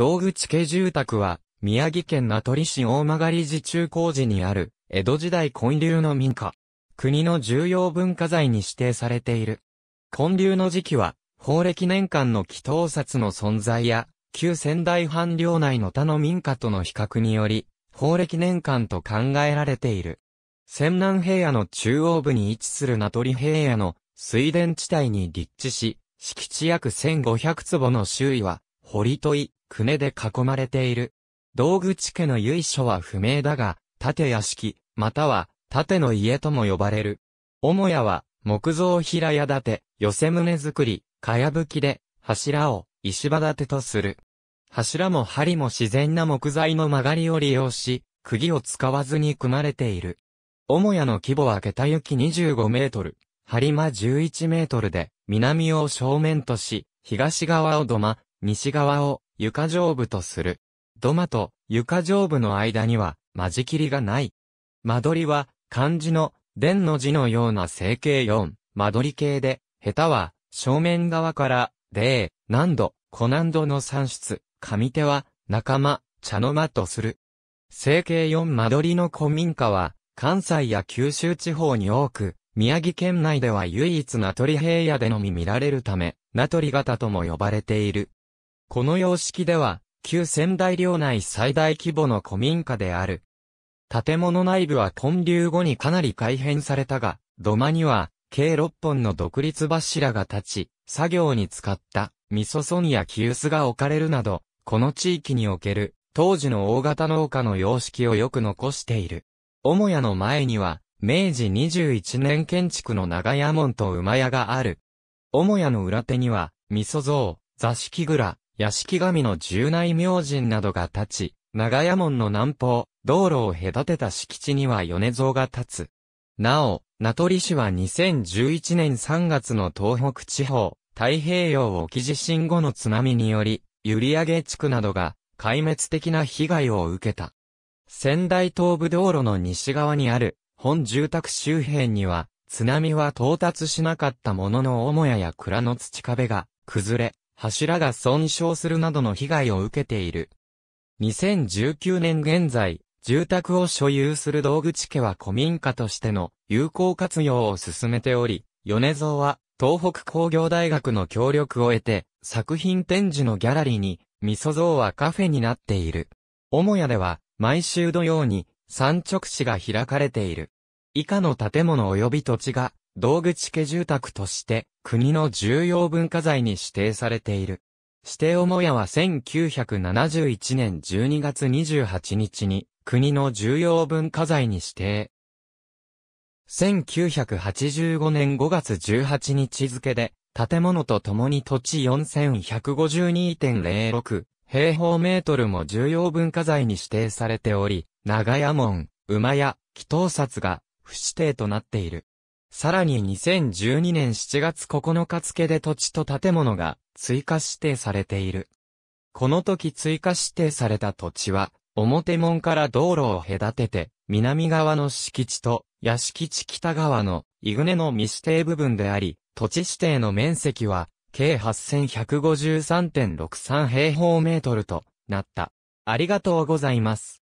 道具地家住宅は、宮城県名取市大曲寺中工事にある、江戸時代建立の民家。国の重要文化財に指定されている。建立の時期は、法暦年間の祈祷札の存在や、旧仙台藩領内の他の民家との比較により、法暦年間と考えられている。仙南平野の中央部に位置する名取平野の水田地帯に立地し、敷地約1500坪の周囲は堀と井、久根で囲まれている。道具地家の由緒は不明だが、縦屋敷、または、縦の家とも呼ばれる。母屋は、木造平屋建て、寄せ棟作り、かやぶきで、柱を、石場建てとする。柱も針も自然な木材の曲がりを利用し、釘を使わずに組まれている。母屋の規模は桁行き25メートル、張間11メートルで、南を正面とし、東側を土間、西側を床上部とする。土間と床上部の間には間仕切りがない。間取りは漢字の伝の字のような整形4、間取り形で、下手は正面側から、で、難度、小難度の3室、上手は仲間、茶の間とする。整形4間取りの古民家は、関西や九州地方に多く、宮城県内では唯一名取平野でのみ見られるため、名取型とも呼ばれている。この様式では、旧仙台領内最大規模の古民家である。建物内部は建立後にかなり改変されたが、土間には、計6本の独立柱が立ち、作業に使った味噌ソニや木臼が置かれるなど、この地域における当時の大型農家の様式をよく残している。母屋の前には、明治21年建築の長屋門と馬屋がある。母屋の裏手には、味噌像、座敷蔵、屋敷神の重内明神などが立ち、長屋門の南方、道路を隔てた敷地には米蔵が立つ。なお、名取市は2011年3月の東北地方、太平洋沖地震後の津波により、閖上地区などが壊滅的な被害を受けた。仙台東部道路の西側にある本住宅周辺には津波は到達しなかったものの母屋や蔵の土壁が崩れ、柱が損傷するなどの被害を受けている。2019年現在、住宅を所有する道具地家は古民家としての有効活用を進めており、米蔵は東北工業大学の協力を得て作品展示のギャラリーに味噌蔵はカフェになっている。母屋では毎週土曜に産直市が開かれている。以下の建物及び土地が道具地家住宅として国の重要文化財に指定されている。指定おもやは1971年12月28日に国の重要文化財に指定。1985年5月18日付で建物と共に土地4152.06平方メートルも重要文化財に指定されており、長屋門、馬屋、祈祷札が不指定となっている。さらに2012年7月9日付で土地と建物が追加指定されている。この時追加指定された土地は、表門から道路を隔てて、南側の敷地と、屋敷地北側の、イグネの未指定部分であり、土地指定の面積は、計8153.63平方メートルとなった。ありがとうございます。